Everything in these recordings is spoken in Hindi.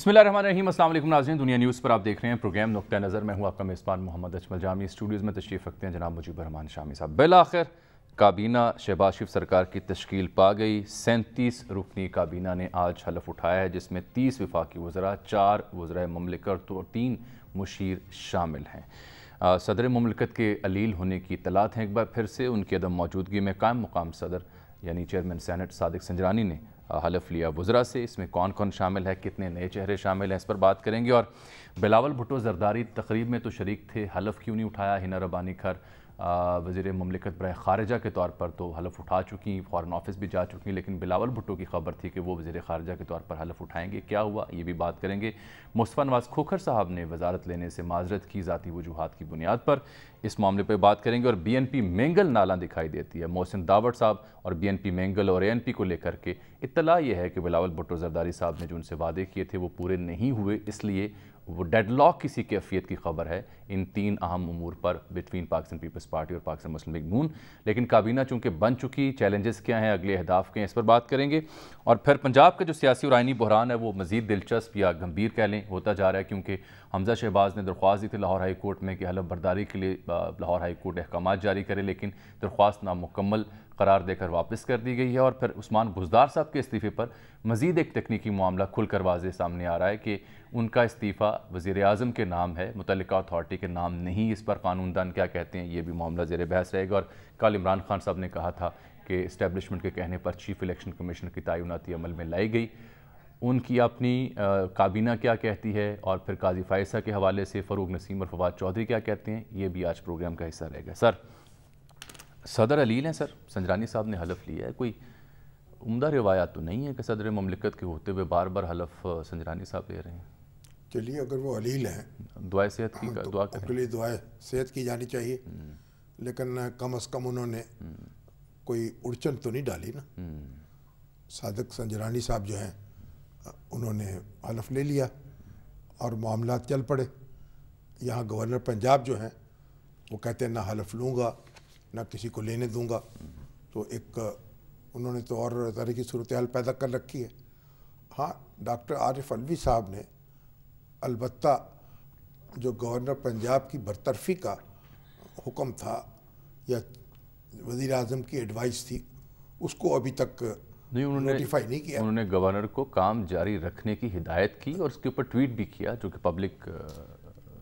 बसमिल अल्लाम नाजन दुनिया न्यूज़ पर आप देख रहे हैं प्रोग्राम नुक़ नज़र मैं हूँ आपका मेज़बान मोहम्मद अजमल जामी स्टूडियोज़ में तशरीफ़ रखते हैं जनाब मुजीब रहमान शामी साहब बिल आखिर काबीना शहबाज शिफ सरकार की तश्कील पा गई सैंतीस रुकनी काबीना ने आज हलफ उठाया है जिसमें तीस विफाक वजरा चार वज़रा ममलिकत और तीन मुशीर शामिल हैं सदर ममलिकत के अलील होने की तलात हैं एक बार फिर से उनकी अदम मौजूदगी में कायम मुकाम सदर यानी चेयरमैन सैनट सदक संजरानी ने हलफ लिया वज्रा से इसमें कौन कौन शामिल है कितने नए चेहरे शामिल हैं इस पर बात करेंगे और बिलावल भुट्टो जरदारी तकरीब में तो शरीक थे हलफ क्यों नहीं उठाया हिना रबानी खर वजीर ममलिकत ब्रह ख़ारजा के तौर पर तो हलफ उठा चुकी फ़ॉरन ऑफिस भी जा चुकी लेकिन बिलावल भुट्टो की खबर थी कि वो वजीर ख़ारजा के तौर पर हलफ उठाएंगे क्या हुआ ये भी बात करेंगे मुस्तफ़ा नवाज़ खोखर साहब ने वजारत लेने से माजरत की ज़ाती वजूहत की बुनियाद पर इस मामले पर बात करेंगे और बी एन पी मेंगल नाला दिखाई देती है मोहसिन दावड़ साहब और बी एन पी मेंगल और ए एन पी को लेकर के इतला यह है कि बिलावल भुट्टो जरदारी साहब ने जो उनसे वादे किए थे वो पूरे नहीं हुए इसलिए वो डेडलॉक किसी कैफियत की खबर है इन तीन अहम अमूर पर बिटवीन पाकिस्तान पीपल्स पार्टी और पाकिस्तान मुस्लिम लीग नून लेकिन काबीना चूंकि बन चुकी चैलेंजेस क्या हैं अगले अहदाफ के हैं इस पर बात करेंगे और फिर पंजाब का जो सियासी और आइनी बहरान है वो मजीद दिलचस्प या गंभीर कह लें होता जा रहा है क्योंकि हमजा शहबाज ने दरख्वास्त दी थी लाहौर हाई कोर्ट में कि हलफ बर्दारी के लिए लाहौर हाई कोर्ट अहकाम जारी करे लेकिन दरख्वास्त नामुकम्मल करार देकर वापस कर दी गई है और फिर उस्मान गुजदार साहब के इस्तीफे पर मजीद एक तकनीकी मामला खुलकर वाजे सामने आ रहा है कि उनका इस्तीफ़ा वज़ी अजम के नाम है मुतल अथॉरिटी के नाम नहीं इस पर कानून दान क्या कहते हैं ये भी मामला जेर बहस रहेगा और कल इमरान खान साहब ने कहा था कि इस्टेबलिशमेंट के कहने पर चीफ़ इलेक्शन कमीशन की तयनती अमल में लाई गई उनकी अपनी काबीना क्या कहती है और फिर काजी फ़ायसा के हवाले से फरूक नसीम और फवाद चौधरी क्या कहते हैं ये भी आज प्रोग्राम का हिस्सा रहेगा सर सदर अलील हैं सर संजरानी साहब ने हलफ लिया है कोई उमदा रिवायात तो नहीं है कि सदर ममलिकत के होते हुए बार बार हलफ संजरानी साहब ले रहे हैं चलिए अगर वो अलील हैं दुआ सेहत की हाँ, तो दुआ उनके लिए दुआ सेहत की जानी चाहिए हम्म। लेकिन कम अज़ कम उन्होंने हम्म। कोई उड़चन तो नहीं डाली ना हम्म। सादक संजरानी साहब जो हैं उन्होंने हलफ ले लिया और मामला चल पड़े यहाँ गवर्नर पंजाब जो हैं वो कहते हैं ना हलफ लूँगा ना किसी को लेने दूंगा तो एक उन्होंने तो और तरह की सूरत हाल पैदा कर रखी है हाँ डॉक्टर आरिफ अलवी साहब ने अलबत् जो गवर्नर पंजाब की बरतरफी का हुक्म था या वजीर अजम की एडवाइस थी उसको अभी तक नहीं उन्होंने नहीं किया उन्होंने गवर्नर को काम जारी रखने की हिदायत की और उसके ऊपर ट्वीट भी किया जो कि पब्लिक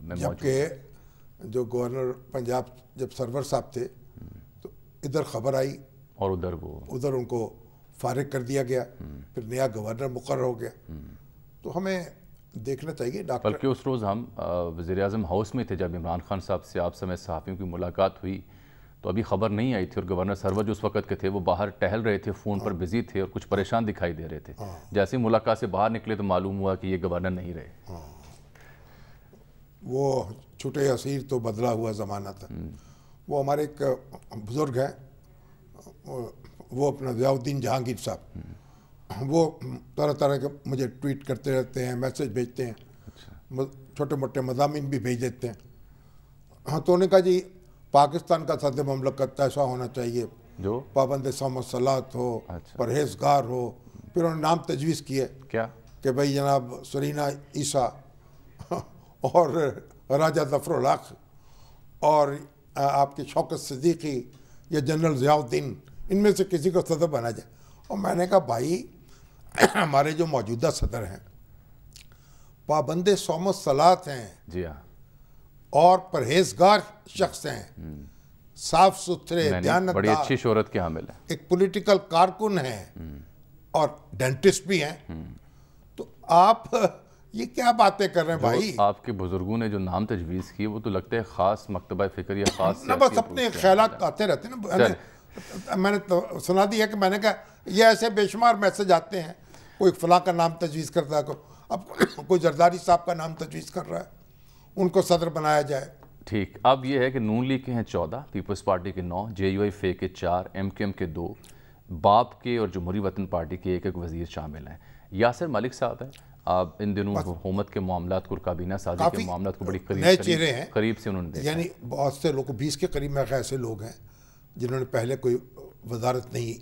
में जबकि जो गवर्नर पंजाब जब सरवर साहब थे इधर खबर आई और उधर वो उधर उनको फारग कर दिया गया फिर नया गवर्नर मुकर हो गया तो हमें देखना चाहिए डॉक्टर बल्कि उस रोज़ हम वज़ी अजम हाउस में थे जब इमरान खान साहब से आप समय सहाफ़ियों की मुलाकात हुई तो अभी खबर नहीं आई थी और गवर्नर सरवर जो उस वक्त के थे वो बाहर टहल रहे थे फ़ोन पर हाँ। बिजी थे और कुछ परेशान दिखाई दे रहे थे हाँ। जैसे ही मुलाकात से बाहर निकले तो मालूम हुआ कि ये गवर्नर नहीं रहे हाँ। वो छुटे असीर तो बदला हुआ ज़माना था हम्म। वो हमारे एक बुज़ुर्ग हैं वो अपना जयाउद्दीन जहांगीर साहब वो तरह तरह के मुझे ट्वीट करते रहते हैं मैसेज भेजते हैं अच्छा। छोटे मोटे मजामी भी भेज देते हैं हाँ तो उन्होंने कहा जी पाकिस्तान का सद ममलकत ऐसा होना चाहिए जो पाबंद समसलात हो अच्छा। परहेजगार हो फिर उन्होंने नाम तजवीज़ किए क्या कि भाई जनाब सरीना ईसा और राजा जफरुल्लाख और आपके शौकत सदीकी या जनरल ज़ियाउद्दीन इनमें से किसी को सदर बना जाए और मैंने कहा भाई हमारे जो मौजूदा सदर हैं पाबंद सोमत सलात हैं जी हाँ और परहेजगार शख्स हैं हम्म। साफ सुथरे ध्यान बड़ी अच्छी शोहरत के हामिल हैं एक पॉलिटिकल कारकुन हैं हम्म। और डेंटिस्ट भी हैं हम्म। तो आप ये क्या बातें कर रहे हैं भाई आपके बुजुर्गों ने जो नाम तजवीज़ किए वो तो लगता है ख़ास मकतबा फ़िक्र या ख़ास ना बस अपने ख्याल आते रहते हैं ना मैंने तो सुना दिया कि मैंने कहा ये ऐसे बेशुमार मैसेज आते हैं कोई फलां का नाम तजवीज़ करता है अब कोई जरदारी साहब का नाम तजवीज़ कर रहा है उनको सदर बनाया जाए ठीक अब ये है कि नून लीग के हैं चौदह पीपल्स पार्टी के नौ जे यू आई फे के चार एम के एम के दो बाप के और जमहूरी वतन पार्टी के एक एक वजीर शामिल हैं यासर मलिक साहब हैं आप इन दिनों हुकूमत के मामला को काबीना साजी के मामला को बड़ी करीब चेहरे हैं करीब से उन्होंने यानी बहुत से लोग बीस के करीब मेरे ऐसे लोग हैं जिन्होंने पहले कोई वजारत नहीं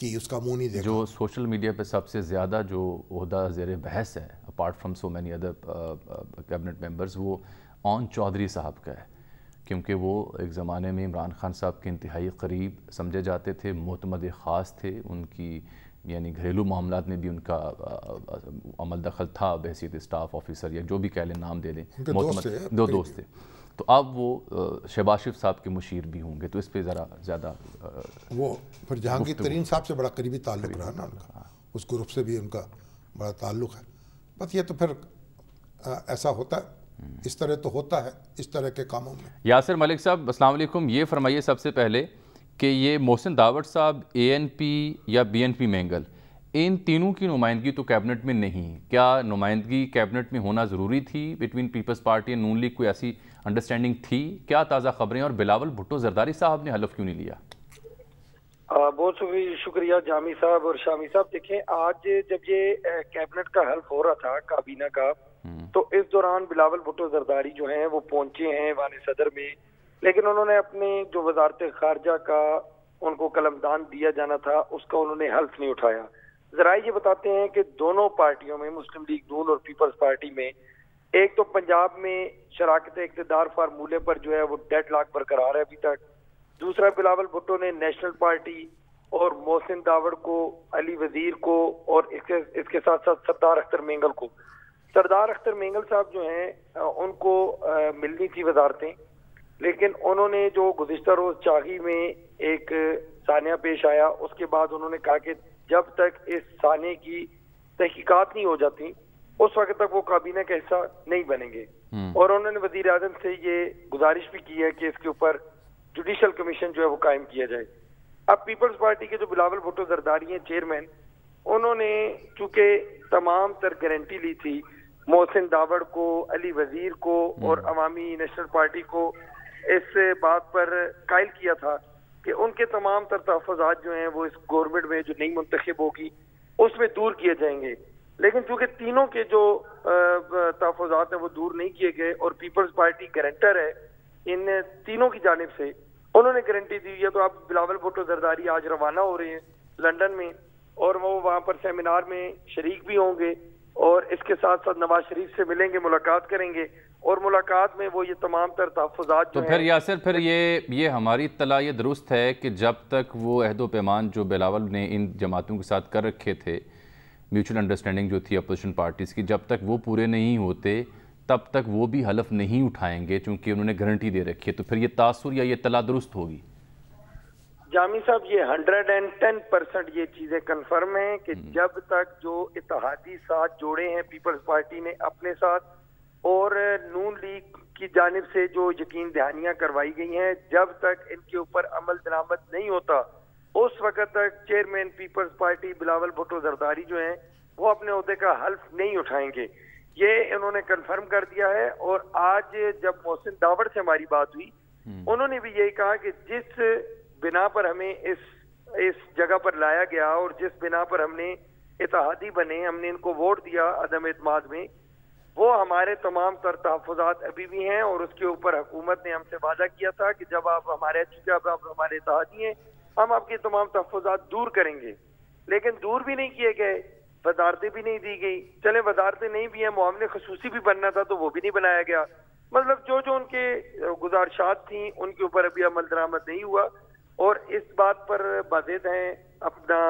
की उसका मुँह नहीं देखा जो सोशल मीडिया पर सबसे ज़्यादा जो अहदा जेर बहस है apart from so many other cabinet members वो ऑन चौधरी साहब का है क्योंकि वो एक ज़माने में इमरान खान साहब के इंतहाई करीब समझे जाते थे मोतमद ख़ास थे उनकी यानी घरेलू मामला में भी उनका अमल दखल था बहसीत स्टाफ ऑफिसर या जो भी कह लें नाम दे दें दो दोस्त थे तो अब वो शबाशिफ साहब के मुशीर भी होंगे तो इस पर ज़रा ज़्यादा वो फिर जहांगीर तरीन साहब से बड़ा करीबी ताल्लुक रहा ना हाँ। उनका उस ग्रुप से भी उनका बड़ा ताल्लुक है बस ये तो फिर ऐसा होता है हम्म। इस तरह तो होता है इस तरह के कामों में यासर मलिक साहब असल ये फरमाइए सबसे पहले कि ये मोहसिन दावर साहब पी या पी मेंगल इन तीनों की नुमाइंदगी तो कैबिनेट में नहीं क्या नुमाइंदगी कैबिनेट में होना ज़रूरी थी between Peoples party and Noon league कोई ऐसी अंडरस्टैंडिंग थी क्या ताज़ा खबरें और बिलावल भुट्टो जरदारी साहब ने हलफ क्यों नहीं लिया आ, बहुत शुक्रिया जामी साहब और शामी साहब देखें आज जब ये कैबिनेट का हल्फ हो रहा था काबीना का हम्म। तो इस दौरान बिलावल भुट्टो जरदारी जो हैं वो पहुंचे हैं वाले सदर में लेकिन उन्होंने अपनी जो वजारत खारजा का उनको कलमदान दिया जाना था उसका उन्होंने हल्फ नहीं उठाया जरा ये बताते हैं कि दोनों पार्टियों में मुस्लिम लीग नून और पीपल्स पार्टी में एक तो पंजाब में शराकत इकतदार फार्मूले पर जो है वो डेड लाख बरकरार है अभी तक दूसरा बिलावल भुट्टो ने नेशनल पार्टी और मोहसिन दावड़ को अली वजीर को और इसके इसके साथ साथ सरदार अख्तर मेंगल को सरदार अख्तर मेंगल साहब जो हैं उनको मिलनी थी वजारतें लेकिन उन्होंने जो गुजशत रोज चाही में एक सानिया पेश आया उसके बाद उन्होंने कहा कि जब तक इस सानी की तहकीकत नहीं हो जाती उस वक्त तक वो काबीना का हिस्सा नहीं बनेंगे हम्म। और उन्होंने वजीर आजम से ये गुजारिश भी की है कि इसके ऊपर जुडिशल कमीशन जो है वो कायम किया जाए अब पीपल्स पार्टी के जो बिलावल भुट्टो जरदारी हैं चेयरमैन उन्होंने चूंकि तमाम तर गारंटी ली थी मोहसिन दावड़ को अली वजीर को और हम्म। अवामी नेशनल पार्टी को इस बात पर कायल किया था कि उनके तमाम तर तहफात जो हैं वो इस गवर्नमेंट में जो नई मुंतखब होगी उसमें दूर किए जाएंगे लेकिन चूंकि तीनों के जो तहफात हैं वो दूर नहीं किए गए और पीपल्स पार्टी गारंटर है इन तीनों की जानब से उन्होंने गारंटी दी है तो आप बिलावल भुट्टो जरदारी आज रवाना हो रहे हैं लंदन में और वो वहाँ पर सेमिनार में शरीक भी होंगे और इसके साथ साथ नवाज शरीफ से मिलेंगे मुलाकात करेंगे और मुलाकात में वो ये तमाम तर तहफात तो फिर यासर फिर ये ये हमारी इतला ये दुरुस्त है कि जब तक वो अहदो पैमान जो बिलावल ने इन जमातों के साथ कर रखे थे म्यूचुअल अंडरस्टैंडिंग जो थी अपोजिशन पार्टीज़ की जब तक वो पूरे नहीं होते तब तक वो भी हलफ नहीं उठाएंगे चूँकि उन्होंने गारंटी दे रखी है तो फिर ये तासुर या ये तला दुरुस्त होगी जामी साहब ये 110 परसेंट ये चीजें कंफर्म हैं कि हम्म। जब तक जो इतिहादी साथ जोड़े हैं पीपल्स पार्टी ने अपने साथ और नून लीग की जानब से जो यकीन दहानियां करवाई गई हैं जब तक इनके ऊपर अमल दरामद नहीं होता उस वक्त तक chairman Peoples party Bilawal Bhutto Zardari जो हैं वो अपने अहदे का हल्फ नहीं उठाएंगे ये इन्होंने कन्फर्म कर दिया है और आज जब मोहसिन दावड़ से हमारी बात हुई हम्म। उन्होंने भी यही कहा कि जिस बिना पर हमें इस इस जगह पर लाया गया और जिस बिना पर हमने इतिहादी बने हमने इनको वोट दिया अदम एतमाद में वो हमारे तमाम तर तहफात अभी भी हैं और उसके ऊपर हुकूमत ने हमसे वादा किया था कि जब आप हमारे जब आप हमारे इतिहादी हैं हम आपके तमाम तहफात दूर करेंगे लेकिन दूर भी नहीं किए गए वजारतें भी नहीं दी गई चले वजारतें नहीं भी हैं मामले खसूसी भी बनना था तो वो भी नहीं बनाया गया मतलब जो जो उनके गुजारिशात थी उनके ऊपर अभी अमल दरामद नहीं हुआ और इस बात पर बाजेद हैं अपना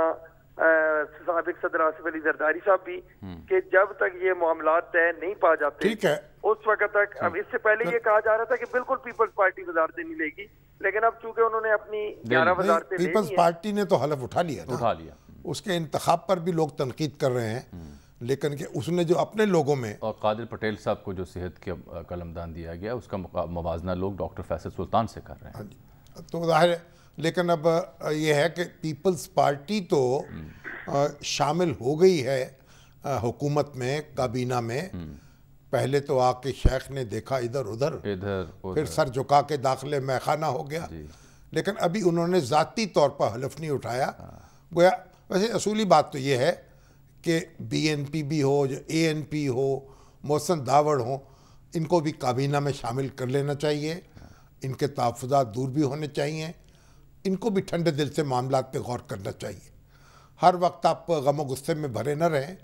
सबक सदर आसिफ अली जरदारी साहब भी हम्म। कि जब तक ये मामला तय नहीं पा जाते ठीक है उस वक्त तक अब हाँ। इससे पहले ये कहा जा रहा था कि बिल्कुल पीपल्स पार्टी वजारतें नहीं लेगी लेकिन अब चूंकि उन्होंने अपनी ग्यारह वजारतें पीपल्स पार्टी ने तो हलफ उठा लिया उठा लिया हम्म। उसके इंतखब पर भी लोग तनकीद कर रहे हैं हम्म। लेकिन कि उसने जो अपने लोगों में और कादिर पटेल साहब को जो सेहत के कलमदान दिया गया उसका मुवजना लोग डॉक्टर फैसल सुल्तान से कर रहे हैं हाँ तो जाहिर लेकिन अब ये है कि पीपल्स पार्टी तो शामिल हो गई है हुकूमत में काबीना में हम्म। पहले तो आके शेख ने देखा इधर उधर इधर फिर सर झुका के दाखिले मैखाना हो गया लेकिन अभी उन्होंने ज़ाती तौर पर हलफ नहीं उठाया हाँ। गोया वैसे असूली बात तो ये है कि बी एन पी भी हो जो ए एन पी हो मोहसन दावड़ हो इनको भी काबीना में शामिल कर लेना चाहिए हाँ। इनके तहफ़ात दूर भी होने चाहिए इनको भी ठंडे दिल से मामला पे गौर करना चाहिए हर वक्त आप गम गुस्से में भरे न रहें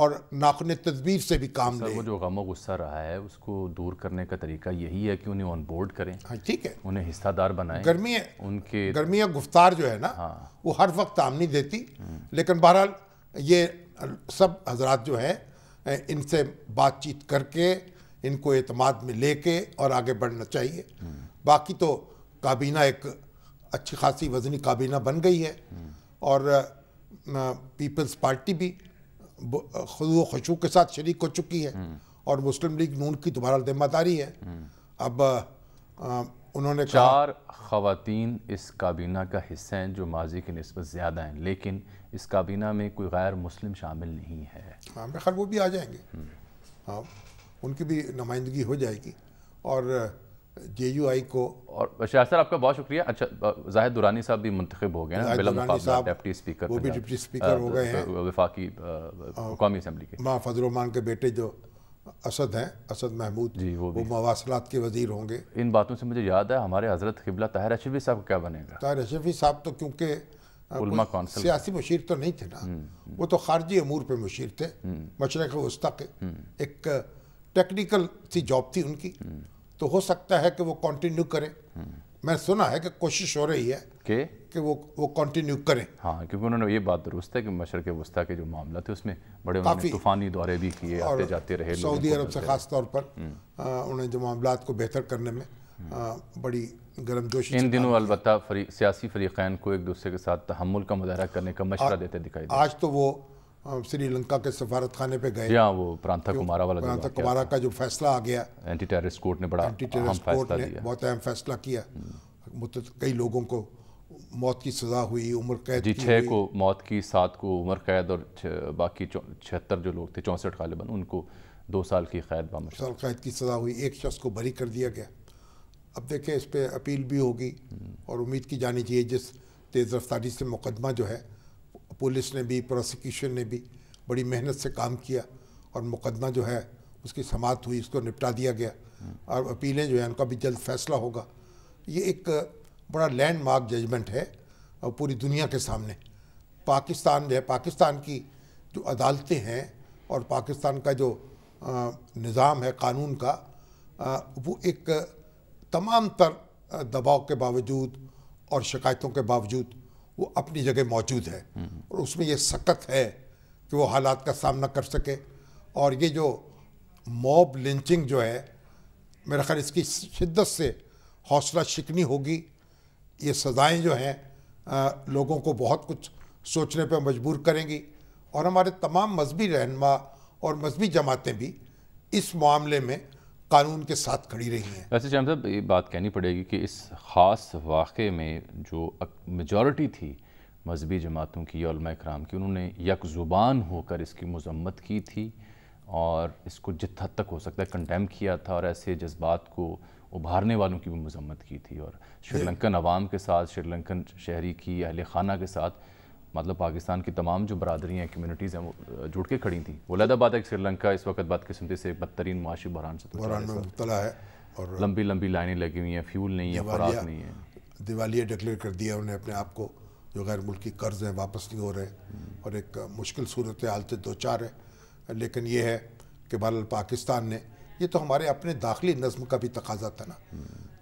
और नाखुन तदबीर से भी काम लें वो जो गम गुस्सा रहा है उसको दूर करने का तरीका यही है कि उन्हें ऑन बोर्ड करें हाँ ठीक है उन्हें हिस्सादार बनाएं गर्मी उनके गर्मिया गुफ्तार जो है ना हाँ। वो हर वक्त आमनी देती लेकिन बहरहाल ये सब हजरात जो हैं इनसे बातचीत करके इनको अतमाद में कर और आगे बढ़ना चाहिए बाकी तो काबीना एक अच्छी खासी वजनी काबीना बन गई है और पीपल्स पार्टी भी व खशू के साथ शरीक हो चुकी है और मुस्लिम लीग नून की दोबारा जिम्मेदारी है अब आ, उन्होंने चार खातन इस काबीना का हिस्सा हैं जो माजी की नस्बत ज़्यादा हैं लेकिन इस काबीना में कोई गैर मुस्लिम शामिल नहीं है हाँ मेरे वो भी आ जाएंगे हाँ उनकी भी नुमाइंदगी हो जाएगी और जे यू आई को और शाह सर आपका बहुत शुक्रिया अच्छा जाहिद दुरानी साहब भी मुंतखब हो गए हैं डिप्टी स्पीकर वो भी डिप्टी स्पीकर हो गए हैं तो वफाकी कौमी असम्बली के माँ फजलरहमान के बेटे जो असद हैं असद महमूद जी वो, वो मवासलात के वजीर होंगे इन बातों से मुझे याद है हमारे हजरत खिबला ताहिर अशफी साहब क्या बनेगा ताहिर अशफी साहब तो क्योंकि सियासी मुशीर तो नहीं थे ना हम्म, हम्म। वो तो खारजी अमूर पे मुशीर थे हम्म। मशरक वस्ता के एक टेक्निकल सी जॉब थी उनकी तो हो सकता है कि वो कंटिन्यू करें मैं सुना है कि कोशिश हो रही है कि कि वो वो कंटिन्यू करें हाँ क्योंकि उन्होंने ये बात दुरुस्त है कि मशरक़ वस्ता के जो मामला थे उसमें बड़े तूफ़ानी दौरे भी किए आते जाते रहे सऊदी अरब से ख़ास तौर पर हम्म। उन्होंने जो मामला को बेहतर करने में हम्म। बड़ी बड़ी गर्मजोशी इन दिनों अलबत्ता फरी, सियासी फरीकैन को एक दूसरे के साथ तहमुल का मुजाहरा करने का मशवरा देते दिखाई आज तो वो श्रीलंका के सफारत खाने पे गए हाँ, वो प्रांता कुमारा वाला प्रांता कुमारा का जो फैसला आ गया एंटी टेररिस्ट कोर्ट ने बड़ा एंटी टेररिस्ट कोर्ट ने बहुत अहम फैसला किया हम्म। कई लोगों को मौत की सजा हुई उम्र कैद जी छः को मौत की सात को उम्र कैद और बाकी छिहत्तर जो लोग थे चौंसठ खालिबन उनको दो साल की कैद साल कैद की सजा हुई एक शख्स को बरी कर दिया गया अब देखें इस पर अपील भी होगी हम्म। और उम्मीद की जानी चाहिए जिस तेज़ रफ्तारी से मुकदमा जो है पुलिस ने भी प्रोसिक्यूशन ने भी बड़ी मेहनत से काम किया और मुकदमा जो है उसकी समाप्त हुई उसको निपटा दिया गया और अपीलें जो है उनका भी जल्द फैसला होगा ये एक बड़ा लैंडमार्क जजमेंट है और पूरी दुनिया के सामने पाकिस्तान जो है पाकिस्तान की जो अदालतें हैं और पाकिस्तान का जो निज़ाम है कानून का वो एक तमाम तर दबाव के बावजूद और शिकायतों के बावजूद वो अपनी जगह मौजूद है और उसमें ये सख्त है कि वो हालात का सामना कर सके और ये जो मॉब लिंचिंग जो है मेरा ख्याल इसकी शिद्दत से हौसला शिकनी होगी ये सजाएँ जो हैं लोगों को बहुत कुछ सोचने पर मजबूर करेंगी और हमारे तमाम मजहबी रहनमा और मजहबी जमातें भी इस मामले में कानून के साथ खड़ी रही हैं वैसे शाम साहब ये बात कहनी पड़ेगी कि इस ख़ास वाक़े में जो मेजॉरिटी थी मजहबी जमातों की कराम की उन्होंने यक जुबान होकर इसकी मजम्मत की थी और इसको जित हद तक हो सकता है कंडेम किया था और ऐसे जज्बात को उभारने वालों की भी मजम्मत की थी और श्रीलंकन आवाम के साथ श्रीलंकन शहरी की अहल खाना के साथ मतलब पाकिस्तान की तमाम जो बरदरी हैं कम्यूनिटीज़ हैं वो जुड़ के खड़ी थी वलदाबाद एक श्रीलंका इस वक्त बदकस्मती से बदतरीन माशी बहरान से है और लंबी लंबी लाइनें लगी हुई हैं फ्यूल नहीं है खुराक नहीं है दिवालिया डिक्लेयर कर दिया उन्हें अपने आप को जो गैर मुल्की कर्ज हैं वापस नहीं हो रहे और एक मुश्किल सूरत हाल से दो चार है लेकिन ये है कि बहर पाकिस्तान ने ये तो हमारे अपने दाखिली नज्म का भी तकाजा था ना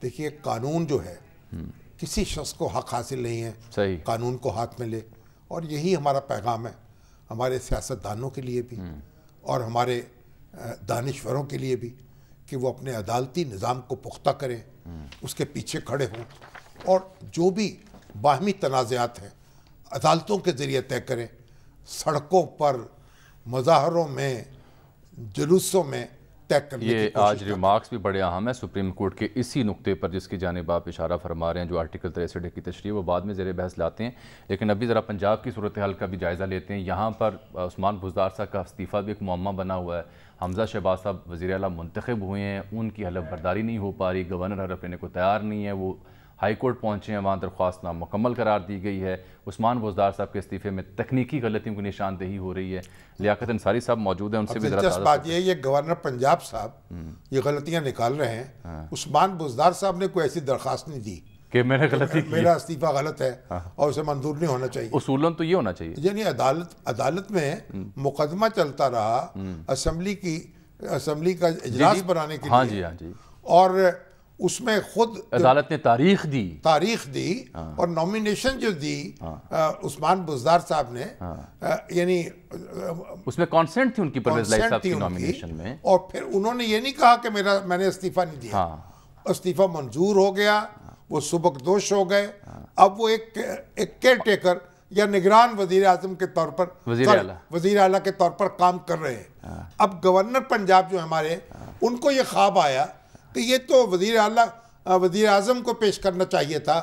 देखिए कानून जो है किसी शख्स को हक हासिल नहीं है सही कानून को हाथ में ले और यही हमारा पैगाम है हमारे सियासतदानों के लिए भी हम्म। और हमारे दानश्वरों के लिए भी कि वो अपने अदालती निज़ाम को पुख्ता करें हम्म। उसके पीछे खड़े हों और जो भी बाहमी तनाज़ात हैं अदालतों के ज़रिए तय करें सड़कों पर मज़ाहरों में जुलूसों में तय करने ये की आज रिमार्क्स भी बड़े अहम है सुप्रीम कोर्ट के इसी नुकते पर जिसकी जानब आप इशारा फरमा रहे हैं जो आर्टिकल तिरसठ की तशरी वो बाद में ज़र बहस लाते हैं लेकिन अभी ज़रा पंजाब की सूरत हाल का भी जायज़ा लेते हैं यहाँ पर उस्मान बुजदार साहब का इस्तीफ़ा भी एक मामा बना हुआ है हमजा शहबाज साहब वजी अल मुंतब हुए हैं उनकी हलफ बर्दारी नहीं हो पा रही गवर्नर हलफ लेने को तैयार नहीं है वो हाई कोर्ट पहुंचे हैं वहाँ दरख्वास्त नाम मुकम्मल करार दी गई है उस्मान बोजदार साहब के इस्तीफे में तकनीकी गलतियों की निशानदेही हो रही है लियाकत अंसारी साहब मौजूद हैं उनसे भी बात ये ये गवर्नर पंजाब साहब हम्म। ये गलतियाँ निकाल रहे हैं हाँ। उस्मान बोजदार साहब ने कोई ऐसी दरख्वास्त नहीं दी कि मैंने गलती की मेरा इस्तीफा गलत है हाँ। और उसे मंजूर नहीं होना चाहिए उसूलन तो ये होना चाहिए यानी अदालत अदालत में हम्म। मुकदमा चलता रहा हम्म। असम्बली की असम्बली का इजलास बनाने के हाँ लिए जी हाँ जी और उसमें खुद अदालत ने तारीख दी तारीख दी हाँ। और नॉमिनेशन जो दी हाँ। आ, उस्मान बुजदार साहब ने हाँ। यानी उसमें कॉन्सेंट थी उनकी परवेज लाई साहब की नॉमिनेशन में और फिर उन्होंने ये नहीं कहा कि मेरा मैंने इस्तीफा नहीं दिया हाँ। इस्तीफा हाँ। मंजूर हो गया वो दोष हो गए हाँ। अब वो एक एक केयर टेकर या निगरान वजीर आजम के तौर पर वजीर अला के तौर पर काम कर रहे हैं हाँ। अब गवर्नर पंजाब जो हमारे उनको ये ख्वाब आया कि ये तो वजीर अला वजीर अजम को पेश करना चाहिए था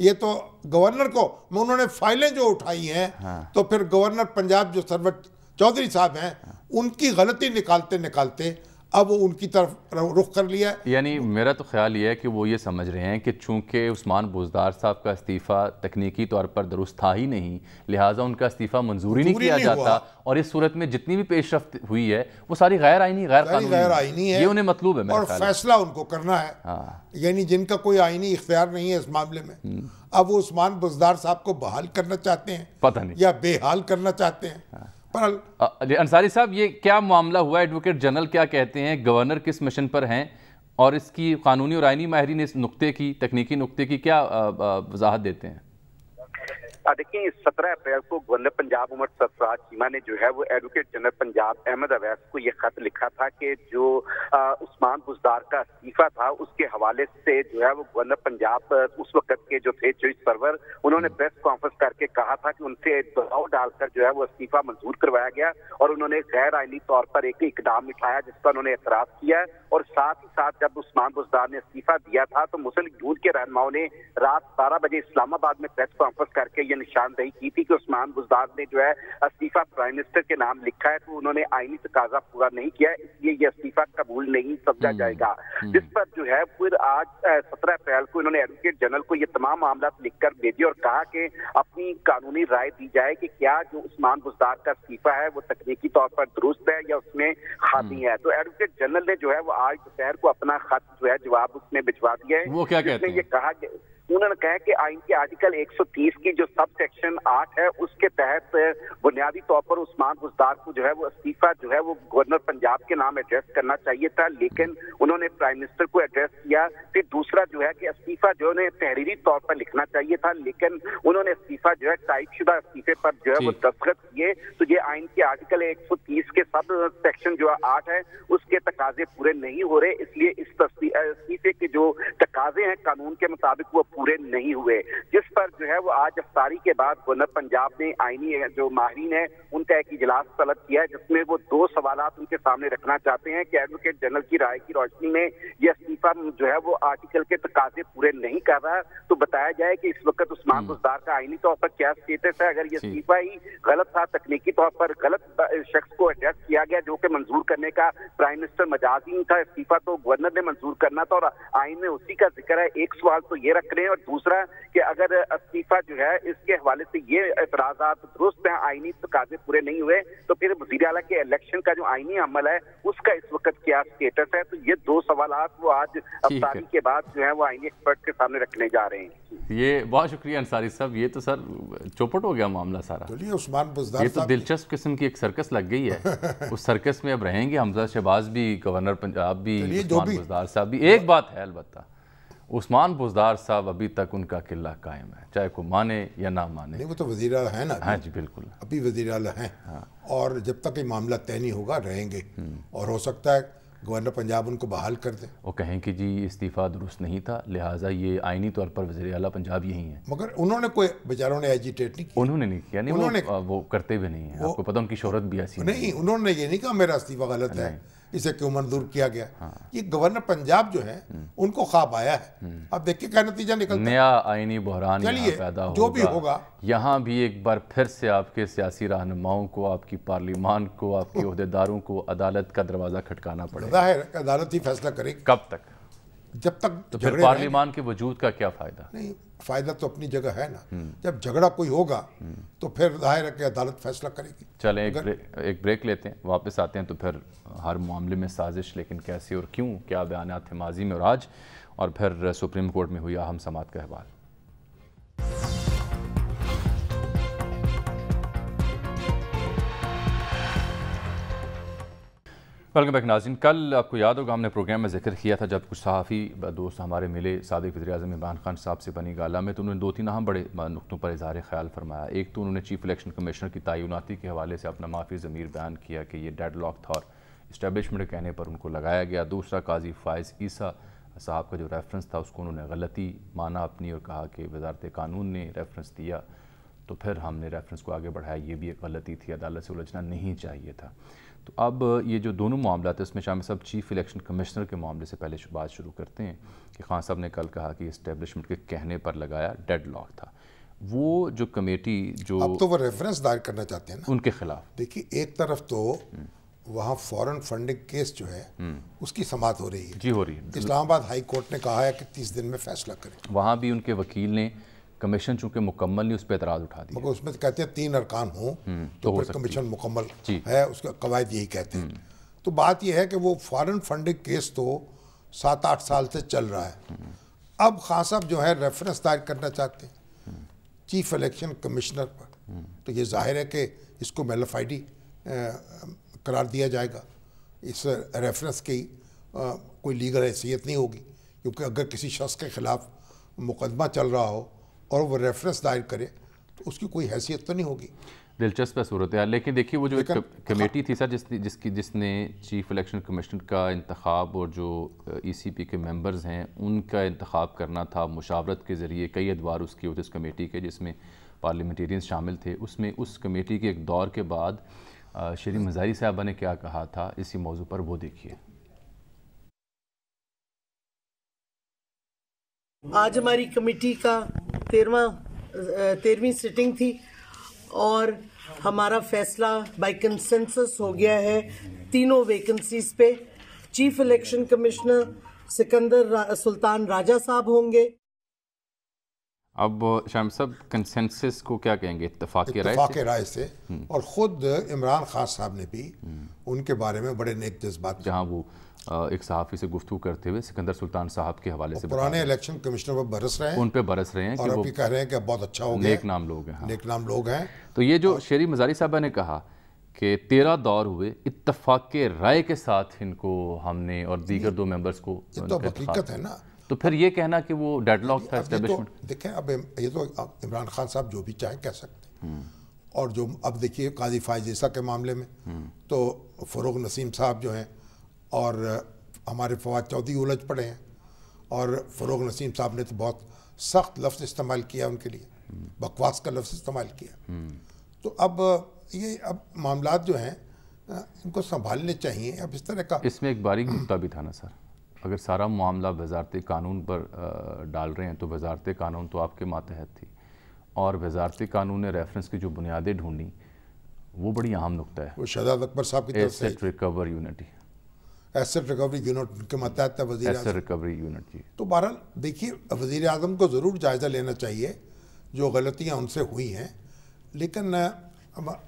ये तो गवर्नर को उन्होंने फाइलें जो उठाई हैं हाँ। तो फिर गवर्नर पंजाब जो सरवत चौधरी साहब हैं हाँ। उनकी गलती निकालते निकालते अब वो उनकी तरफ रुख कर लिया यानी मेरा तो ख्याल ये है कि वो ये समझ रहे हैं कि चूंकि उस्मान बुजदार साहब का इस्तीफ़ा तकनीकी तौर पर दुरुस्त था ही नहीं लिहाजा उनका इस्तीफ़ा मंजूरी नहीं किया नहीं जाता और इस सूरत में जितनी भी पेशरफ हुई है वो सारी गैर आइनी गैर गैर आइनी है ये उन्हें मतलूब है और फैसला उनको करना है हाँ। यानी जिनका कोई आइनी इख्तियार नहीं है इस मामले में हम्म। अब वो उस्मान बुजदार साहब को बहाल करना चाहते हैं पता नहीं या बेहाल करना चाहते हैं हाँ। अंसारी साहब ये क्या मामला हुआ एडवोकेट जनरल क्या कहते हैं गवर्नर किस मिशन पर हैं और इसकी कानूनी और आइनी माहरीन इस नुकते की तकनीकी नुकते की क्या वजाहत देते हैं देखिए सत्रह अप्रैल को गवर्नर पंजाब उमर सरफराज चीमा ने जो है वो एडवोकेट जनरल पंजाब अहमद अवैस को ये खत लिखा था कि जो उस्मान बुजदार का इस्तीफा था उसके हवाले से जो है वो गवर्नर पंजाब उस वक्त के जो थे चोइस सर्वर उन्होंने हम्म। प्रेस कॉन्फ्रेंस करके कहा था कि उनसे दबाव डालकर जो है वो इस्तीफा मंजूर करवाया गया और उन्होंने गैर आइनी तौर पर एक इकदाम उठाया जिस पर उन्होंने एतराज किया और साथ ही साथ जब उस्मान बुजदार ने इस्तीफा दिया था तो मुस्लिम यूथ के रहनुमाओं ने रात बारह बजे इस्लामाबाद में प्रेस कॉन्फ्रेंस करके ये निशानदेही की थी कि उस्मान बुजदार ने जो है इस्तीफा प्राइम मिनिस्टर के नाम लिखा है तो उन्होंने आईनी तकाजा पूरा नहीं किया इसलिए यह इस्तीफा कबूल नहीं समझा हम्म, जाएगा हम्म। जिस पर जो है फिर आज सत्रह अप्रैल को इन्होंने एडवोकेट जनरल को ये तमाम मामला लिखकर भेजे और कहा कि अपनी कानूनी राय दी जाए कि क्या जो उस्मान बुजदार का इस्तीफा है वो तकनीकी तौर पर दुरुस्त है या उसमें खामी हम्म। है तो एडवोकेट जनरल ने जो है वो आज दोपहर को अपना खत जो है जवाब उसने भिजवा दिया है वो क्या कहते हैं ये कहा उन्होंने कहा कि आइन के आर्टिकल 130 की जो सब सेक्शन आठ है उसके तहत बुनियादी तौर पर उस्मान गुजदार को जो है वो इस्तीफा जो है वो गवर्नर पंजाब के नाम एड्रेस करना चाहिए था लेकिन उन्होंने प्राइम मिनिस्टर को एड्रेस किया फिर दूसरा जो है कि इस्तीफा जो है तहरीरी तौर पर लिखना चाहिए था लेकिन उन्होंने इस्तीफा जो है टाइपशुदा इस्तीफे पर जो है वो दस्तखत किए तो ये आइन के आर्टिकल एक के सब सेक्शन जो है आठ है उसके तकाजे पूरे नहीं हो रहे इसलिए इस इस्तीफे के जो तकाजे हैं कानून के मुताबिक वो पूरे नहीं हुए जिस पर जो है वो आज अफ्तारी के बाद गवर्नर पंजाब ने आईनी जो माहरीन है उनका एक इजलास तलब किया है जिसमें वो दो सवाल उनके सामने रखना चाहते हैं कि एडवोकेट जनरल की राय की रोशनी में यह इस्तीफा जो है वो आर्टिकल के तकाजे पूरे नहीं कर रहा तो बताया जाए कि इस वक्त उस्मान गुजदार हम्म। का आईनी तौर पर क्या स्टेटस है अगर ये इस्तीफा ही गलत था तकनीकी तौर पर गलत शख्स को एडजस्ट किया गया जो कि मंजूर करने का प्राइम मिनिस्टर मजाज ही था इस्तीफा तो गवर्नर ने मंजूर करना था और आइन में उसी का जिक्र है एक सवाल तो ये रख रहे हैं और दूसरा कि अगर इस्तीफा जो है इसके हवाले से ये एतराज दुरुस्त हैं आईनी तकाजे तो पूरे नहीं हुए तो फिर वजी अला के इलेक्शन का जो आईनी अमल है उसका इस वक्त क्या स्टेटस है तो ये दो सवाल वो आज अफ्तारी के बाद जो है वो आईनी एक्सपर्ट के सामने रखने जा रहे हैं ये बहुत शुक्रिया अंसारी साहब ये तो सर चौपट हो गया मामला सारा चलिए उस्मान ये तो दिलचस्प किस्म की एक सर्कस लग गई है उस सर्कस में अब रहेंगे हमजा शहबाज भी गवर्नर पंजाब भी उस्मान बुजदार साहब भी एक बात है अलबत्ता उस्मान बुजदार साहब अभी तक उनका किला कायम है चाहे को माने या ना माने वो तो वजी है ना हाँ जी बिल्कुल अभी वजीर हैं हाँ। और जब तक ये मामला तय नहीं होगा रहेंगे हम्म। और हो सकता है गवर्नर पंजाब उनको बहाल कर दे वो कहें कि जी इस्तीफ़ा दुरुस्त नहीं था लिहाजा ये आईनी तौर पर वजी अला पंजाब यही है मगर उन्होंने कोई बेचारों ने एजिटेट नहीं किया उन्होंने नहीं किया नहीं उन्होंने वो, वो करते भी नहीं है आपको पता उनकी शहरत भी ऐसी नहीं उन्होंने ये नहीं कहा मेरा इस्तीफ़ा गलत है इसे क्यों मंजूर किया गया हाँ। ये गवर्नर पंजाब जो है हम्म। उनको खाब आया है हम्म। अब देखिए क्या नतीजा निकल नया आईनी बहरान पैदा जो भी होगा यहाँ भी एक बार फिर से आपके सियासी रहनुमाओं को आपकी पार्लियामान को आपके अहदेदारों को अदालत का दरवाज़ा खटकाना पड़ेगा अदालत ही फैसला करेगी कब तक जब तक तो फिर पार्लियामान के वजूद का क्या फ़ायदा नहीं फायदा तो अपनी जगह है ना जब झगड़ा कोई होगा तो फिर जाहिर है कि अदालत फैसला करेगी चलें एक, ब्रे, एक ब्रेक लेते हैं वापस आते हैं तो फिर हर मामले में साजिश लेकिन कैसे और क्यों क्या बयान थे माजी में और आज और फिर सुप्रीम कोर्ट में हुई अहम समात का अहवाल वेलकम बैक नाजिन कल आपको याद होगा हमने प्रोग्राम में जिक्र किया था जब कुछ सहाफ़ी दोस्त हमारे मिले सदक वजी अजम इमरान खान साहब से बनी गाला में तो उन्होंने दो तीन अहम बड़े नुकतों पर इजहार ख्याल फरमाया एक तो उन्होंने चीफ इलेक्शन कमिश्नर की तयनती के हवाले से अपना माफी ज़मीर बयान किया कि ये डेड लॉक था और इस्टेबलिशमेंट कहने पर उनको लगाया गया दूसरा काजी फ़ायज़ ईसा साहब का जो रेफरेंस था उसको उन्होंने गलती माना अपनी और कहा कि वजारत कानून ने रेफरेंस दिया तो फिर हमने रेफरेंस को आगे बढ़ाया ये भी एक गलती थी अदालत से उलझना नहीं चाहिए था तो अब ये जो दोनों मामला थे उसमें शामिल साहब चीफ इलेक्शन कमिश्नर के मामले से पहले बात शुरू करते हैं कि खान साहब ने कल कहा कि इस्टेब्लिशमेंट के कहने पर लगाया डेड लॉक था वो जो कमेटी जो अब तो वो रेफरेंस दायर करना चाहते हैं ना उनके खिलाफ देखिए एक तरफ तो वहाँ फॉरेन फंडिंग केस जो है हम्म। उसकी समाप्त हो रही है जी हो रही है इस्लामाबाद हाई कोर्ट ने कहा है कि तीस दिन में फैसला करें वहाँ भी उनके वकील ने कमीशन चूंकि मुकम्मल नहीं उस पर एतराज उठा दिया उसमें कहते हैं तीन अरकान हों हम्म, तो, तो कमीशन मुकम्मल है उसका कवायद यही कहते हैं हम्म। तो बात यह है कि वो फॉरन फंडिंग केस तो सात आठ साल से चल रहा है हम्म। अब खान साहब जो है रेफरेंस दायर करना चाहते हैं चीफ इलेक्शन कमिश्नर पर तो ये जाहिर है कि इसको डी करार दिया जाएगा इस रेफरेंस की आ, कोई लीगल हैसियत नहीं होगी क्योंकि अगर किसी शख्स के ख़िलाफ़ मुकदमा चल रहा हो और वो रेफरेंस दायर करे तो उसकी कोई हैसियत तो नहीं होगी दिलचस्प है सूरत लेकिन देखिए वो जो एक कमेटी थी सर जिस जिसकी जिसने चीफ इलेक्शन कमिश्नर का इंतखब और जो ई सी पी के मेंबर्स हैं उनका इंतखब करना था मुशावरत के ज़रिए कई अदवार उसकी उस कमेटी के जिसमें पार्लियामेंटेरियंस शामिल थे उसमें उस कमेटी के एक दौर के बाद शरीफ मजारी साहबा ने क्या कहा था इसी मौजू पर वो देखिए आज हमारी कमेटी का तेरवा तेरहवीं सिटिंग थी और हमारा फैसला बाय कंसेंसस हो गया है तीनों वैकेंसीज पे चीफ इलेक्शन कमिश्नर सिकंदर रा, सुल्तान राजा साहब होंगे अब शाम साहब कंसेंसस को क्या कहेंगे इतफाक़ राय से, राय हम्म। से और ख़ुद इमरान खान साहब ने भी हम्म। उनके बारे में बड़े नेक जज्बात जहाँ वो एक सहाफ़ी से गुफ्तू करते हुए सिकंदर सुल्तान साहब के हवाले से पुराने इलेक्शन कमिश्नर पर बरस रहे हैं उन पर बरस रहे हैं और अभी कह रहे हैं कि बहुत अच्छा हो गया नेक नाम लोग हैं हाँ। नेक नाम लोग हैं तो ये जो शेरी मजारी साहबा ने कहा कि तेरह दौर हुए इतफाक़ राय के साथ इनको हमने और दीगर दो मेम्बर्स को तो हकीकत है ना तो फिर ये कहना कि वो डेडलॉक था इस्टेब्लिशमेंट तो, देखें अब ये तो, तो इमरान खान साहब जो भी चाहे कह सकते हैं और जो अब देखिए काजी फायजेसा के मामले में तो फ़रोग नसीम साहब जो हैं और हमारे फवाद चौधरी उलझ पड़े हैं और फ़रोग नसीम साहब ने तो बहुत सख्त लफ्ज़ इस्तेमाल किया उनके लिए बकवास का लफ्ज़ इस्तेमाल किया तो अब ये अब मामला जो हैं इनको संभालने चाहिए अब इस तरह का इसमें एक बारीक मुद्दा भी था ना सर अगर सारा मामला वजारती कानून पर डाल रहे हैं तो वजारत कानून तो आपके मातहत थी और वजारती कानून ने रेफरेंस की जो बुनियादें ढूंढी वो बड़ी अहम नुकता है वो शहजाद अकबर साहब की asset recover unit asset recovery unit के मतहत वजी एसेट रिकवरी यूनिट जी तो बहरहाल देखिए वज़ी अजम को ज़रूर जायज़ा लेना चाहिए जो गलतियाँ उनसे हुई हैं लेकिन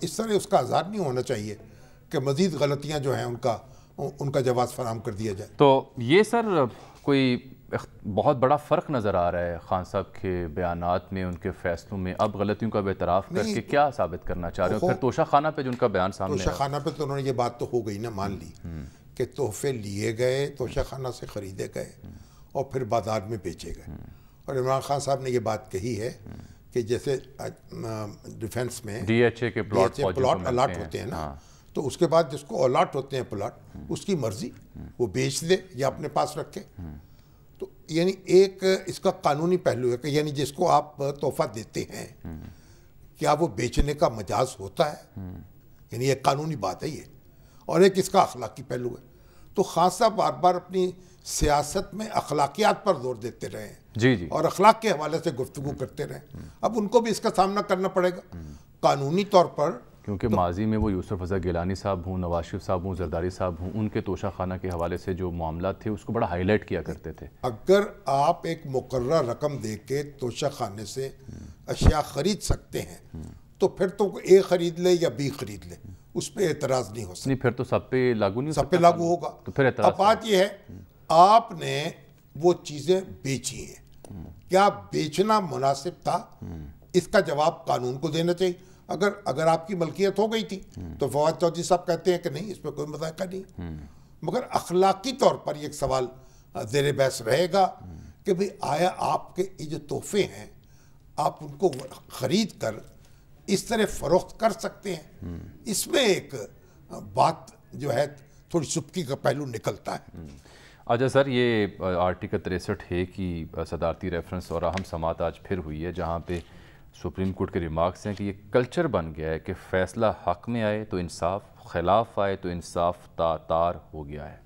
इस तरह उसका आज़ाद नहीं होना चाहिए कि मज़ीद गलतियाँ जो हैं उनका उनका जवाब फराम कर दिया जाए तो ये सर कोई बहुत बड़ा फ़र्क नज़र आ रहा है खान साहब के बयान में उनके फैसलों में अब गलतियों का बेतराफ़ करके क्या साबित करना चाह रहे हो फिर तोशा खाना पर जो उनका बयान सामने तोशा खाना तो उन्होंने ये बात तो हो गई ना मान ली हम्म, हम्म। कि तोहफे लिए गए तोशा खाना से ख़रीदे गए हम्म। और फिर बाजार में बेचे गए और इमरान खान साहब ने ये बात कही है कि जैसे डिफेंस में ए के प्लॉट प्लॉट अलाट होते हैं ना हाँ। तो उसके बाद जिसको अलॉट होते हैं प्लाट उसकी मर्जी वो बेच दे या अपने पास रखे तो यानी एक इसका कानूनी पहलू है कि यानी जिसको आप तोहफा देते हैं क्या वो बेचने का मजाज होता है यानी एक कानूनी बात है ये और एक इसका अखलाकी पहलू है तो खास साहब बार बार अपनी सियासत में अखलाकियात पर जोर देते रहे हैं जी जी और अखलाक के हवाले से गुफ्तु करते रहे अब उनको भी इसका सामना करना पड़ेगा कानूनी तौर पर क्योंकि तो, माजी में वो यूसुफ रज़ा गिलानी साहब हूँ नवाज शिफ साहब हूँ जरदारी साहब हूँ उनके तोशा खाना के हवाले से जो मामला थे उसको बड़ा हाईलाइट किया करते थे अगर आप एक मुकर रकम दे के तोशा खाने से अशिया ख़रीद सकते हैं तो फिर तो ए ख़रीद ले या बी ख़रीद ले उस पर एतराज़ नहीं हो सकता नहीं फिर तो सब पे लागू नहीं सब पे लागू होगा तो फिर अब बात यह है आपने वो चीज़ें बेची हैं क्या बेचना मुनासिब था हम्म। इसका जवाब कानून को देना चाहिए अगर अगर आपकी मलकियत हो गई थी तो फवाद चौधरी साहब कहते हैं कि नहीं इसमें कोई मजाक नहीं मगर अखलाकी तौर पर एक सवाल जेर बहस रहेगा कि भाई आया आपके ये जो तोहफे हैं आप उनको ख़रीद कर इस तरह फ़रोख्त कर सकते हैं इसमें एक बात जो है थोड़ी सुबकी का पहलू निकलता है अच्छा सर ये आर्टिकल तिरसठ है की सदारती रेफरेंस और अहम समात आज फिर हुई है जहाँ पे सुप्रीम कोर्ट के रिमार्क्स हैं कि ये कल्चर बन गया है कि फ़ैसला हक में आए तो इंसाफ खिलाफ आए तो इंसाफ तार तार हो गया है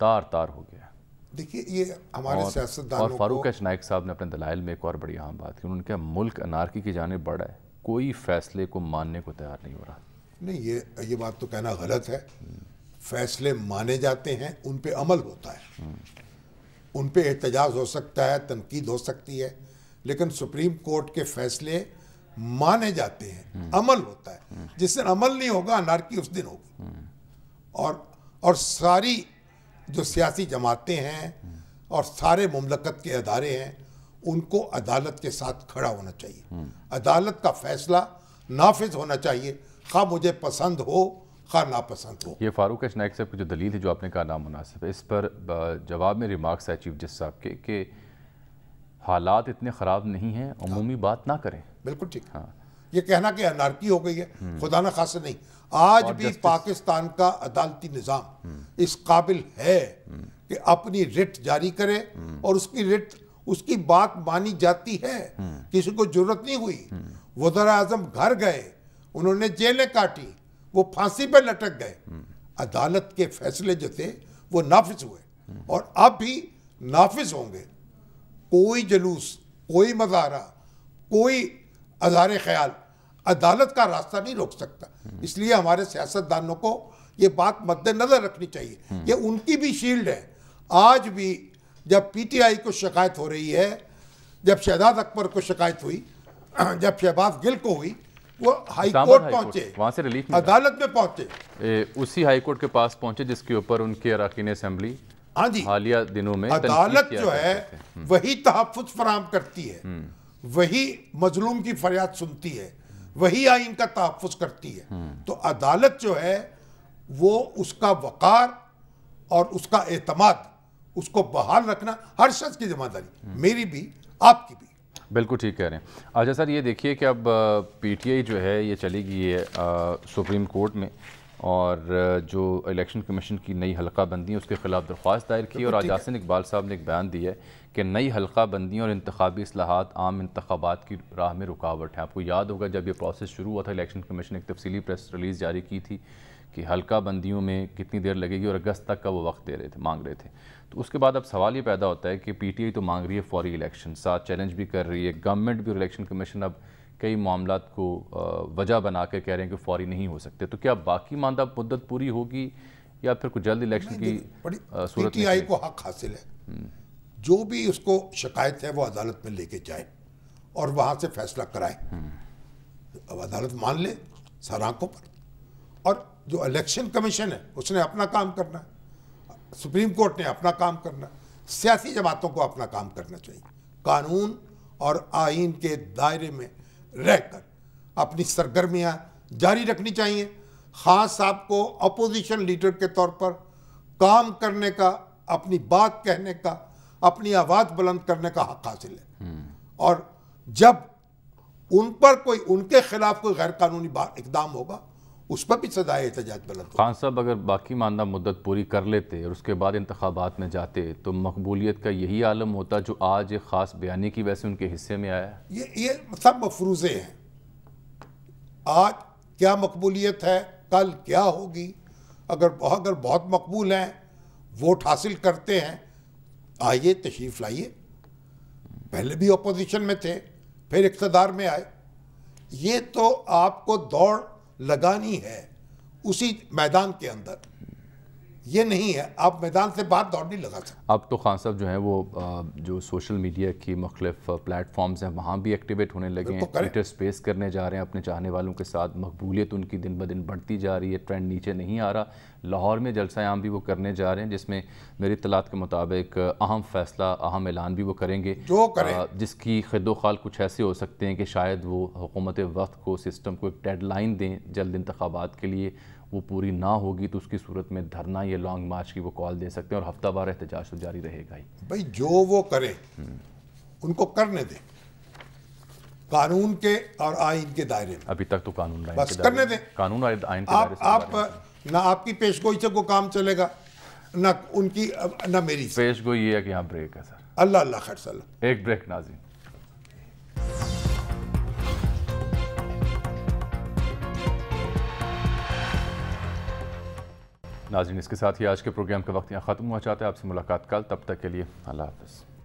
तार तार हो गया है देखिए ये हमारे सियासतदानों और फारूक एच नायक साहब ने अपने दलाइल में एक और बड़ी अहम बात की उन्होंने कहा मुल्क अनारकी की जाने बढ़ा है कोई फैसले को मानने को तैयार नहीं हो रहा नहीं ये ये बात तो कहना गलत है फैसले माने जाते हैं उन पर अमल होता है हम्म। उन पर एहतजाज हो सकता है तनकीद हो सकती है लेकिन सुप्रीम कोर्ट के फैसले माने जाते हैं अमल होता है जिस दिन अमल नहीं होगा अनारकी उस दिन होगी और और सारी जो सियासी जमातें हैं और सारे ममलकत के अदारे हैं उनको अदालत के साथ खड़ा होना चाहिए अदालत का फैसला नाफिज होना चाहिए खा मुझे पसंद हो खा नापसंद हो ये फारूक अशनाइक साहब की जो दलील है जो आपने कहा नामनासिब है इस पर जवाब में रिमार्क्स है चीफ जज साहब के के हालात इतने ख़राब नहीं हैं अमूमी हाँ। बात ना करें बिल्कुल ठीक हाँ ये कहना कि अनारकी हो गई है हम्म। खुदा न खास नहीं आज भी पाकिस्तान का अदालती निज़ाम हम्म। इस काबिल है हम्म। कि अपनी रिट जारी करे और उसकी रिट उसकी बात मानी जाती है किसी को जरूरत नहीं हुई वजरा आजम घर गए उन्होंने जेलें काटी वो फांसी पर लटक गए अदालत के फैसले जो थे वो नाफिज हुए और अब भी नाफिज होंगे कोई जुलूस कोई मजारा कोई अजार ख्याल अदालत का रास्ता नहीं रोक सकता इसलिए हमारे सियासतदानों को ये बात मद्देनज़र रखनी चाहिए ये उनकी भी शील्ड है आज भी जब पीटीआई को शिकायत हो रही है जब शहजाद अकबर को शिकायत हुई जब शहबाज गिल को हुई वो हाई कोर्ट पहुंचे वहां से रिलीफ अदालत में पहुंचे उसी हाई कोर्ट के पास पहुंचे जिसके ऊपर उनके अरकान असम्बली हाँ जी हालिया दिनों में अदालत जो है हम्म। वही तहफुज फराम करती है हम्म। वही मजलूम की फरियाद सुनती है वही आइन का तहफुज करती है हम्म। तो अदालत जो है वो उसका वक़ार और उसका एतमाद उसको बहाल रखना हर शख्स की जिम्मेदारी मेरी भी आपकी भी बिल्कुल ठीक कह रहे हैं अच्छा सर ये देखिए कि अब पीटीआई जो है ये चली गई है सुप्रीम कोर्ट में और जो इलेक्शन कमीशन की नई हलका बंदी है उसके खिलाफ दरख्वास्त दायर की और आज आसिन इकबाल साहब ने एक बयान दिया है कि नई हलका बंदी और इंतबी असलाहत आम इंतबात की राह में रुकावट है आपको याद होगा जब यह प्रोसेस शुरू हुआ था इलेक्शन कमीशन ने एक तफसीली प्रेस रिलीज़ जारी की थी कि हल्का बंदियों में कितनी देर लगेगी और अगस्त तक का वो वक्त दे रहे थे मांग रहे थे तो उसके बाद अब सवाल ये पैदा होता है कि पीटीआई तो मांग रही है फौरी इलेक्शन साथ चैलेंज भी कर रही है गवर्नमेंट भी इलेक्शन कमीशन अब कई मामला को वजह बना कर कह रहे हैं कि फौरी नहीं हो सकते तो क्या बाकी मानदा मुद्दत पूरी होगी या फिर कुछ जल्द इलेक्शन की सूरत आई को हक हासिल है हम्म। जो भी उसको शिकायत है वो अदालत में लेके जाए और वहाँ से फैसला कराए हम्म। अब अदालत मान ले सर आंखों पर और जो इलेक्शन कमीशन है उसने अपना काम करना सुप्रीम कोर्ट ने अपना काम करना सियासी जमातों को अपना काम करना चाहिए कानून और आइन के दायरे में रहकर अपनी सरगर्मियां जारी रखनी चाहिए खान साहब को अपोजिशन लीडर के तौर पर काम करने का अपनी बात कहने का अपनी आवाज़ बुलंद करने का हक हासिल है हम्म। और जब उन पर कोई उनके खिलाफ कोई गैर कानूनी इकदाम होगा उस पर भी सदा एहतजाज बुलंद खान साहब अगर बाकी मानदा मुद्दत पूरी कर लेते और उसके बाद इंतबात में जाते तो मकबूलीत का यही आलम होता जो आज एक ख़ास बयानी की वैसे उनके हिस्से में आया ये ये सब मफरूज़े हैं आज क्या मकबूलीत है कल क्या होगी अगर अगर बहुत मकबूल हैं वोट हासिल करते हैं आइए तशरीफ़ लाइए पहले भी अपोजिशन में थे फिर इकतदार में आए ये तो आपको दौड़ लगानी है उसी मैदान के अंदर ये नहीं है आप मैदान से बाहर दौड़ नहीं लगा सकते अब तो खान साहब जो है वो जो सोशल मीडिया की मुख्तफ प्लेटफॉर्म्स हैं वहाँ भी एक्टिवेट होने लगे हैं ट्विटर स्पेस करने जा रहे हैं अपने चाहने वालों के साथ मकबूलियत उनकी दिन ब दिन बढ़ती जा रही है ट्रेंड नीचे नहीं आ रहा लाहौर में जलसायाम भी वो करने जा रहे हैं जिसमें मेरी तलात के मुताबिक अहम फैसला अहम ऐलान भी वो करेंगे जो करें। जिसकी खदोखाल कुछ ऐसे हो सकते हैं कि शायद वो हुकूमत वक्त को सिस्टम को एक डेड लाइन दें जल्द इंतबात के लिए वो पूरी ना होगी तो उसकी सूरत में धरना या लॉन्ग मार्च की वो कॉल दे सकते हैं और बार एहतजाज तो जारी रहेगा ही भाई जो वो करें उनको करने दें कानून के और आइन के दायरे में अभी तक तो कानून बस करने दें कानून और आइन के आप, आप ना आपकी पेशगोई से वो काम चलेगा ना उनकी ना मेरी पेशगोई ये है कि यहाँ ब्रेक है सर अल्लाह अल्लाह खैर एक ब्रेक नाजी नाजरन इसके साथ ही आज के प्रोग्राम का वक्त यहाँ ख़त्म हुआ चाहता है आपसे मुलाकात कल तब तक के लिए अल्लाह हाफ़